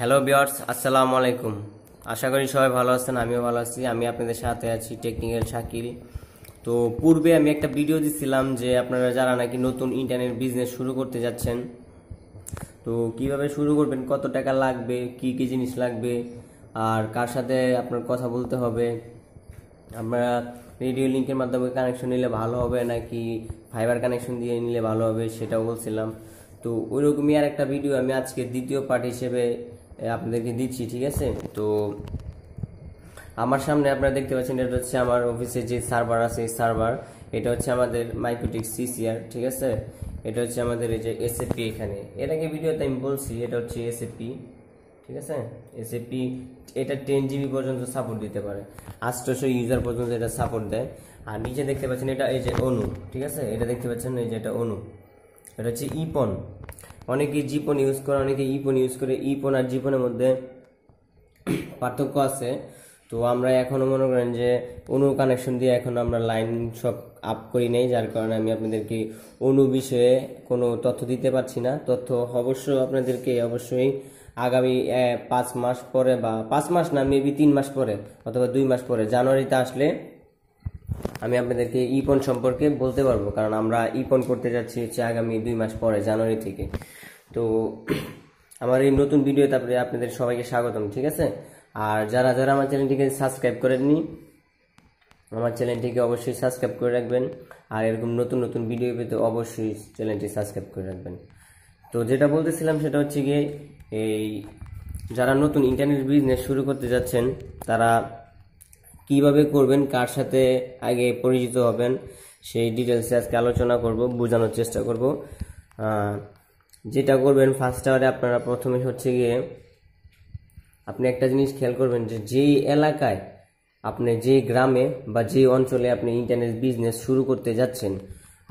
hello বিয়ার্স আসসালামু আলাইকুম আশা করি সবাই ভালো আছেন আমিও ভালো আছি আমি আপনাদের সাথে আছি টেকনিক্যাল শাকিল তো পূর্বে আমি একটা ভিডিও দিচ্ছিলাম যে আপনারা যারা নাকি নতুন ইন্টারনেট বিজনেস শুরু করতে যাচ্ছেন তো কিভাবে শুরু করবেন কত টাকা লাগবে কি কি জিনিস লাগবে আর কার সাথে আপনার কথা বলতে হবে আমরা রেডিও লিঙ্কের মাধ্যমে কানেকশন নিলে ভালো হবে নাকি ফাইবার কানেকশন দিয়ে নিলে ভালো হবে সেটাও বলছিলাম তো ওইরকমই আর একটা ভিডিও আমি আজকে দ্বিতীয় পার্ট হিসেবে আপনাদেরকে দিচ্ছি ঠিক আছে তো আমার সামনে আপনারা দেখতে পাচ্ছেন এটা হচ্ছে আমার অফিসে যে সার্ভার আছে এই সার্ভার এটা হচ্ছে আমাদের মাইক্রোটিক সিসিআর ঠিক আছে এটা হচ্ছে আমাদের এই যে এসএপি এখানে এর আগে ভিডিওতে আমি বলছি এটা হচ্ছে এসএপি ঠিক আছে এসএপি এটা টেন জিবি পর্যন্ত সাপোর্ট দিতে পারে আষ্টশো ইউজার পর্যন্ত এটা সাপোর্ট দেয় আর নিচে দেখতে পাচ্ছেন এটা এই যে অনু ঠিক আছে এটা দেখতে পাচ্ছেন এই যে এটা অনু এটা হচ্ছে ইপন e অনেকে জিপন ইউজ করে অনেকে ইপন ইউজ করে ইপন আর জিপনের মধ্যে পার্থক্য আছে তো আমরা এখনও মনে করেন যে অনু কানেকশন দিয়ে এখন আমরা লাইন সব আপ করি নেই যার কারণে আমি আপনাদেরকে অনু বিষয়ে কোনো তথ্য দিতে পারছি না তথ্য অবশ্য আপনাদেরকে অবশ্যই আগামী পাঁচ মাস পরে বা পাঁচ মাস না মেবি তিন মাস পরে অথবা দুই মাস পরে জানুয়ারিতে আসলে আমি আপনাদেরকে ইপন সম্পর্কে বলতে পারবো কারণ আমরা ইপন করতে যাচ্ছি হচ্ছে আগামী দুই মাস পরে জানুয়ারি থেকে তো আমার এই নতুন ভিডিও তারপরে আপনাদের সবাইকে স্বাগতম ঠিক আছে আর যারা যারা আমার চ্যানেলটিকে সাবস্ক্রাইব করেননি আমার চ্যানেলটিকে অবশ্যই সাবস্ক্রাইব করে রাখবেন আর এরকম নতুন নতুন ভিডিও পেতে অবশ্যই চ্যানেলটি সাবস্ক্রাইব করে রাখবেন তো যেটা বলতেছিলাম সেটা হচ্ছে গিয়ে এই যারা নতুন ইন্টারনেট বিজনেস শুরু করতে যাচ্ছেন তারা কিভাবে করবেন কার সাথে আগে পরিচিত হবেন সেই ডিটেলসে আজকে আলোচনা করব বোঝানোর চেষ্টা করব যেটা করবেন ফার্স্ট আওয়ারে আপনারা প্রথমে হচ্ছে গিয়ে আপনি একটা জিনিস খেয়াল করবেন যে যেই এলাকায় আপনি যে গ্রামে বা যে অঞ্চলে আপনি ইন্টারনেট বিজনেস শুরু করতে যাচ্ছেন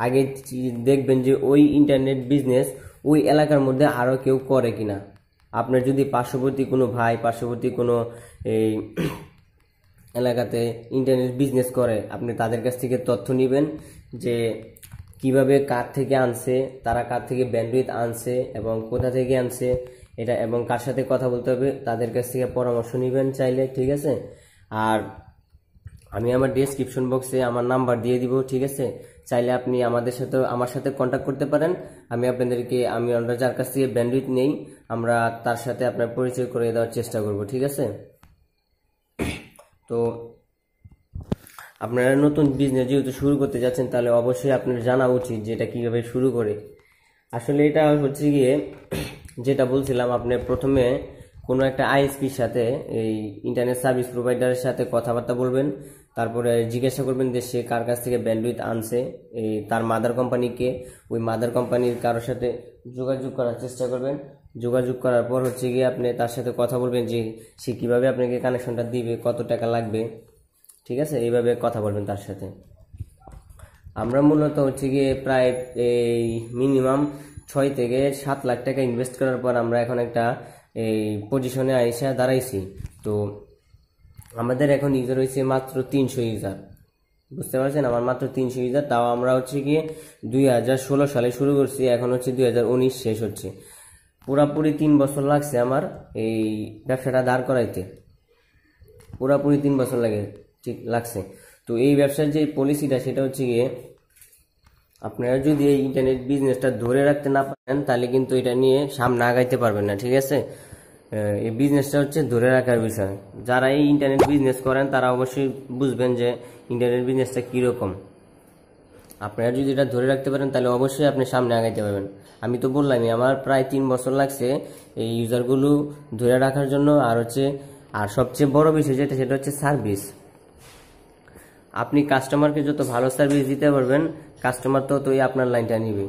আগে দেখবেন যে ওই ইন্টারনেট বিজনেস ওই এলাকার মধ্যে আরও কেউ করে কিনা আপনার যদি পার্শ্ববর্তী কোনো ভাই পার্শ্ববর্তী কোনো এই এলাকাতে ইন্টারনেট বিজনেস করে আপনি তাদের কাছ থেকে তথ্য নেবেন যে কিভাবে কার থেকে আনছে তারা কার থেকে ব্যান্ডউইথ আনছে এবং কোথা থেকে আনছে এটা এবং কার সাথে কথা বলতে হবে তাদের কাছ থেকে পরামর্শ নেবেন চাইলে ঠিক আছে আর আমি আমার ডিসক্রিপশন বক্সে আমার নাম্বার দিয়ে দিব ঠিক আছে চাইলে আপনি আমাদের সাথে আমার সাথে কন্ট্যাক্ট করতে পারেন আমি আপনাদেরকে আমি আমরা যার কাছ থেকে ব্যান্ডউইথ নেই আমরা তার সাথে আপনার পরিচয় করে দেওয়ার চেষ্টা করব ঠিক আছে তো আপনারা নতুন বিজনেস যেহেতু শুরু করতে যাচ্ছেন তাহলে অবশ্যই আপনার জানা উচিত যে এটা কীভাবে শুরু করে আসলে এটা হচ্ছে গিয়ে যেটা বলছিলাম আপনি প্রথমে কোনো একটা আইএসপির সাথে এই ইন্টারনেট সার্ভিস প্রোভাইডারের সাথে কথাবার্তা বলবেন তারপরে জিজ্ঞাসা করবেন যে সে কার কাছ থেকে ব্যান্ডউইথ আনছে এই তার মাদার কোম্পানিকে ওই মাদার কোম্পানির কারোর সাথে যোগাযোগ করার চেষ্টা করবেন যোগাযোগ করার পর হচ্ছে গিয়ে আপনি তার সাথে কথা বলবেন যে সে কীভাবে আপনাকে কানেকশনটা দিবে কত টাকা লাগবে ঠিক আছে এইভাবে কথা বলবেন তার সাথে আমরা মূলত হচ্ছে গিয়ে প্রায় এই মিনিমাম ছয় থেকে সাত লাখ টাকা ইনভেস্ট করার পর আমরা এখন একটা এই পজিশনে আইসা দাঁড়াইছি তো আমাদের এখন ইউজার হয়েছে মাত্র তিনশো ইউজার বুঝতে পারছেন আমার মাত্র তিনশো ইউজার তাও আমরা হচ্ছে গিয়ে দুই হাজার ষোলো সালে শুরু করছি এখন হচ্ছে দুই হাজার উনিশ শেষ হচ্ছে পুরাপুরি তিন বছর লাগছে আমার এই ব্যবসাটা দাঁড় করাইতে পুরাপুরি তিন বছর লাগে ঠিক লাগছে তো এই ব্যবসার যে পলিসিটা সেটা হচ্ছে গিয়ে আপনারা যদি এই ইন্টারনেট বিজনেসটা ধরে রাখতে না পারেন তাহলে কিন্তু এটা নিয়ে সামনে আগাইতে পারবেন না ঠিক আছে এই বিজনেসটা হচ্ছে ধরে রাখার বিষয় যারা এই ইন্টারনেট বিজনেস করেন তারা অবশ্যই বুঝবেন যে ইন্টারনেট বিজনেসটা কীরকম আপনারা যদি এটা ধরে রাখতে পারেন তাহলে অবশ্যই আপনি সামনে আগাইতে পারবেন আমি তো বললামই আমার প্রায় তিন বছর লাগছে এই ইউজারগুলো ধরে রাখার জন্য আর হচ্ছে আর সবচেয়ে বড় বিষয় যেটা সেটা হচ্ছে সার্ভিস আপনি কাস্টমারকে যত ভালো সার্ভিস দিতে পারবেন কাস্টমার ততই আপনার লাইনটা নিবে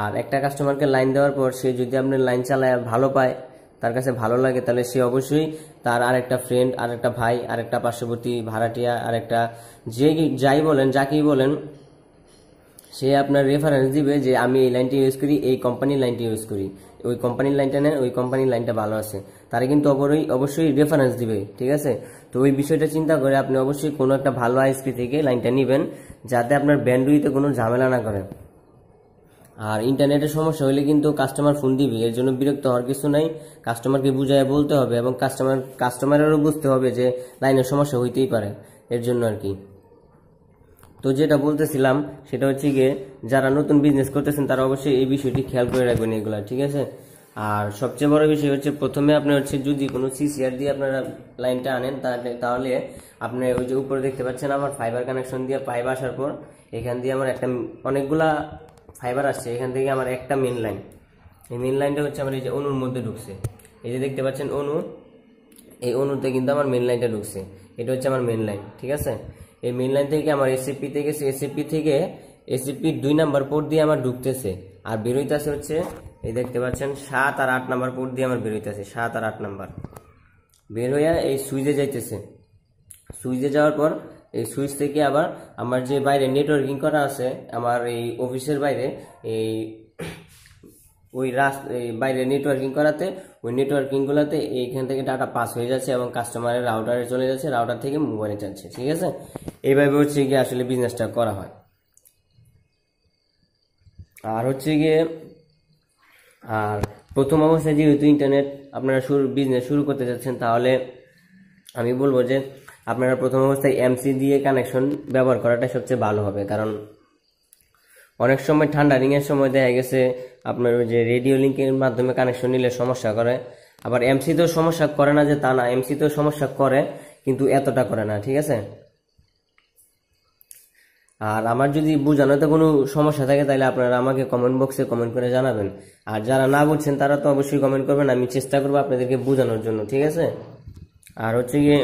আর একটা কাস্টমারকে লাইন দেওয়ার পর সে যদি আপনার লাইন চালায় ভালো পায় তার কাছে ভালো লাগে তাহলে সে অবশ্যই তার আরেকটা ফ্রেন্ড আরেকটা ভাই আরেকটা পার্শ্ববর্তী ভাড়াটিয়া আরেকটা যে যাই বলেন যাকেই বলেন সে আপনার রেফারেন্স দিবে যে আমি এই লাইনটি ইউজ করি এই কোম্পানির লাইনটি ইউজ করি ওই কোম্পানির লাইনটা নেন ওই কোম্পানির লাইনটা ভালো আছে তারা কিন্তু অবশ্যই অবশ্যই রেফারেন্স দিবে ঠিক আছে তো ওই বিষয়টা চিন্তা করে আপনি অবশ্যই কোনো একটা ভালো আইসপি থেকে লাইনটা নেবেন যাতে আপনার ব্যান্ডুইতে কোনো ঝামেলা না করে আর ইন্টারনেটের সমস্যা হলে কিন্তু কাস্টমার ফোন দিবে এর জন্য বিরক্ত হওয়ার কিছু নাই কাস্টমারকে বুঝায় বলতে হবে এবং কাস্টমার কাস্টমারেরও বুঝতে হবে যে লাইনের সমস্যা হইতেই পারে এর জন্য আর কি তো যেটা বলতেছিলাম সেটা হচ্ছে গিয়ে যারা নতুন বিজনেস করতেছেন তারা অবশ্যই এই বিষয়টি খেয়াল করে রাখবেন এগুলো ঠিক আছে আর সবচেয়ে বড় বিষয় হচ্ছে প্রথমে আপনার হচ্ছে যদি কোনো সিসিআর দিয়ে আপনারা লাইনটা আনেন তাহলে আপনি ওই যে উপরে দেখতে পাচ্ছেন আমার ফাইবার কানেকশন দিয়ে পাইপ আসার পর এখান দিয়ে আমার একটা অনেকগুলা ফাইবার আসছে এখান থেকে আমার একটা মেন লাইন এই মেন লাইনটা হচ্ছে আমার এই যে অনুর মধ্যে ঢুকছে এই যে দেখতে পাচ্ছেন অনু এই অনুতে কিন্তু আমার মেন লাইনটা ঢুকছে এটা হচ্ছে আমার মেন লাইন ঠিক আছে এই মেন লাইন থেকে আমার এসিপি থেকে এসিপি থেকে এসিপি দুই নাম্বার পোর্ট দিয়ে আমার ঢুকতেছে আর বেরোইতেছে হচ্ছে এই দেখতে পাচ্ছেন সাত আর আট নাম্বার পোর্ট দিয়ে আমার বেরোইতেছে সাত আর আট নাম্বার বের হইয়া এই সুইজে যাইতেছে সুইজে যাওয়ার পর এই সুইচ থেকে আবার আমার যে বাইরে নেটওয়ার্কিং করা আছে আমার এই অফিসের বাইরে এই ওই রাস্তা বাইরে নেটওয়ার্কিং করাতে ওই নেটওয়ার্কিংগুলোতে এইখান থেকে ডাটা পাস হয়ে যাচ্ছে এবং কাস্টমারের রাউটারে চলে যাচ্ছে রাউটার থেকে মোবাইলে চাচ্ছে ঠিক আছে এইভাবে হচ্ছে গিয়ে আসলে বিজনেসটা করা হয় আর হচ্ছে গিয়ে আর প্রথম অবস্থায় যেহেতু ইন্টারনেট আপনারা শুরু বিজনেস শুরু করতে যাচ্ছেন তাহলে আমি বলবো যে আপনারা প্রথম অবস্থায় এমসি দিয়ে কানেকশন ব্যবহার করাটা সবচেয়ে ভালো হবে কারণ অনেক সময় ঠান্ডা রিংয়ের সময় দেখা গেছে আপনার ওই যে রেডিও লিঙ্কের মাধ্যমে কানেকশন নিলে সমস্যা করে আবার এমসিতেও সমস্যা করে না যে তা না তো সমস্যা করে কিন্তু এতটা করে না ঠিক আছে আর আমার যদি বোঝানোতে কোনো সমস্যা থাকে তাহলে আপনারা আমাকে কমেন্ট বক্সে কমেন্ট করে জানাবেন আর যারা না বুঝছেন তারা তো অবশ্যই কমেন্ট করবেন আমি চেষ্টা করবো আপনাদেরকে বোঝানোর জন্য ঠিক আছে আর হচ্ছে গিয়ে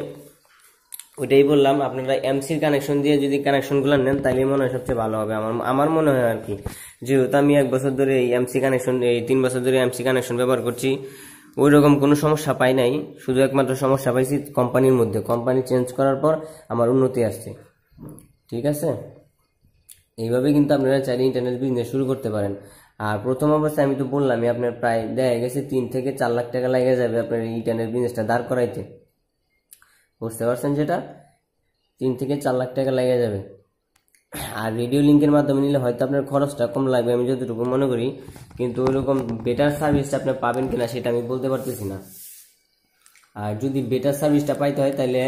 ওইটাই বললাম আপনারা এমসির কানেকশন দিয়ে যদি কানেকশনগুলো নেন তাহলে মনে হয় সবচেয়ে ভালো হবে আমার আমার মনে হয় আর কি যেহেতু আমি এক বছর ধরে এই এমসি কানেকশন এই তিন বছর ধরে এমসি কানেকশন ব্যবহার করছি ওই রকম কোনো সমস্যা পাই নাই শুধু একমাত্র সমস্যা পাইছি কোম্পানির মধ্যে কোম্পানি চেঞ্জ করার পর আমার উন্নতি আসছে ঠিক আছে এইভাবে কিন্তু আপনারা চাইলে ইন্টারনেট বিজনেস শুরু করতে পারেন আর প্রথম অবস্থায় আমি তো বললামই আপনার প্রায় দেখা গেছে তিন থেকে চার লাখ টাকা লাগে যাবে আপনার ইন্টারনেট বিজনেসটা দাঁড় করাইতে বুঝতে পারছেন যেটা তিন থেকে চার লাখ টাকা লেগে যাবে আর রেডিও লিঙ্কের মাধ্যমে নিলে হয়তো আপনার খরচটা কম লাগবে আমি যতটুকু মনে করি কিন্তু ওইরকম বেটার সার্ভিসটা আপনি পাবেন কিনা সেটা আমি বলতে পারতেছি না আর যদি বেটার সার্ভিসটা পাইতে হয় তাহলে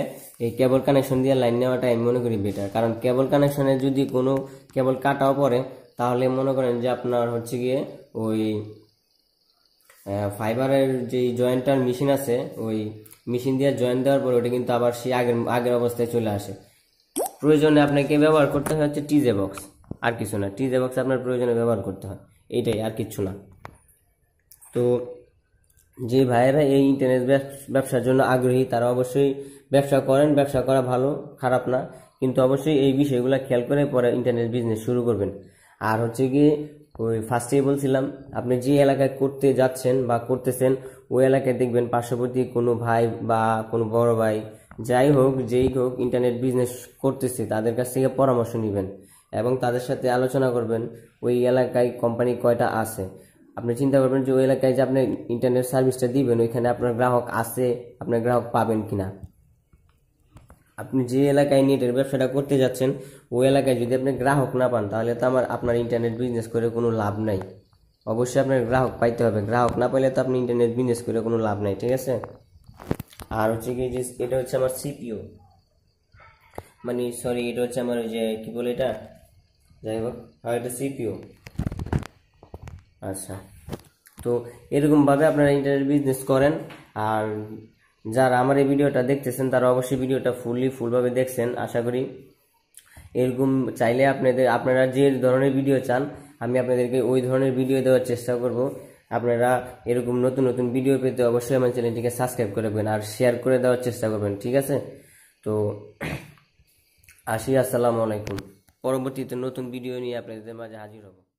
এই কেবল কানেকশন দিয়ে লাইন নেওয়াটা আমি মনে করি বেটার কারণ কেবল কানেকশনে যদি কোনো কেবল কাটাও পড়ে তাহলে মনে করেন যে আপনার হচ্ছে গিয়ে ওই ফাইবারের যে জয়েন্টার মেশিন আছে ওই মেশিন দিয়ে জয়েন দেওয়ার পর ওটা কিন্তু আবার সেই আগের আগের অবস্থায় চলে আসে প্রয়োজনে আপনাকে ব্যবহার করতে হয় হচ্ছে টিজে বক্স আর কিছু না টিজে বক্স আপনার প্রয়োজনে ব্যবহার করতে হয় এইটাই আর কিছু না তো যে ভাইয়েরা এই ইন্টারনেট ব্যবসার জন্য আগ্রহী তারা অবশ্যই ব্যবসা করেন ব্যবসা করা ভালো খারাপ না কিন্তু অবশ্যই এই বিষয়গুলো খেয়াল করে পরে ইন্টারনেট বিজনেস শুরু করবেন আর হচ্ছে গিয়ে ওই ফার্স্টেই বলছিলাম আপনি যে এলাকায় করতে যাচ্ছেন বা করতেছেন ওই এলাকায় দেখবেন পার্শ্ববর্তী কোনো ভাই বা কোনো বড় ভাই যাই হোক যেই হোক ইন্টারনেট বিজনেস করতেছে তাদের কাছ থেকে পরামর্শ নেবেন এবং তাদের সাথে আলোচনা করবেন ওই এলাকায় কোম্পানি কয়টা আছে আপনি চিন্তা করবেন যে ওই এলাকায় যে আপনি ইন্টারনেট সার্ভিসটা দিবেন ওইখানে আপনার গ্রাহক আছে আপনার গ্রাহক পাবেন কিনা আপনি যে এলাকায় নেটের ব্যবসাটা করতে যাচ্ছেন ওই এলাকায় যদি আপনি গ্রাহক না পান তাহলে তো আমার আপনার ইন্টারনেট বিজনেস করে কোনো লাভ নাই অবশ্যই আপনার গ্রাহক পাইতে হবে গ্রাহক না পাইলে তো আপনি ইন্টারনেট বিজনেস করে কোনো লাভ নাই ঠিক আছে আর হচ্ছে কি যে এটা হচ্ছে আমার সিপিও মানে সরি এটা হচ্ছে আমার ওই যে কী বলে এটা যাই হোক আর এটা সিপিও আচ্ছা তো এরকমভাবে আপনারা ইন্টারনেট বিজনেস করেন আর যারা আমার এই ভিডিওটা দেখতেছেন তারা অবশ্যই ভিডিওটা ফুললি ফুলভাবে দেখছেন আশা করি এরকম চাইলে আপনাদের আপনারা যে ধরনের ভিডিও চান আমি আপনাদেরকে ওই ধরনের ভিডিও দেওয়ার চেষ্টা করব আপনারা এরকম নতুন নতুন ভিডিও পেতে অবশ্যই আমার চ্যানেলটিকে সাবস্ক্রাইব করে রাখবেন আর শেয়ার করে দেওয়ার চেষ্টা করবেন ঠিক আছে তো আসি আসসালামু আলাইকুম পরবর্তীতে নতুন ভিডিও নিয়ে আপনাদের মাঝে হাজির হবো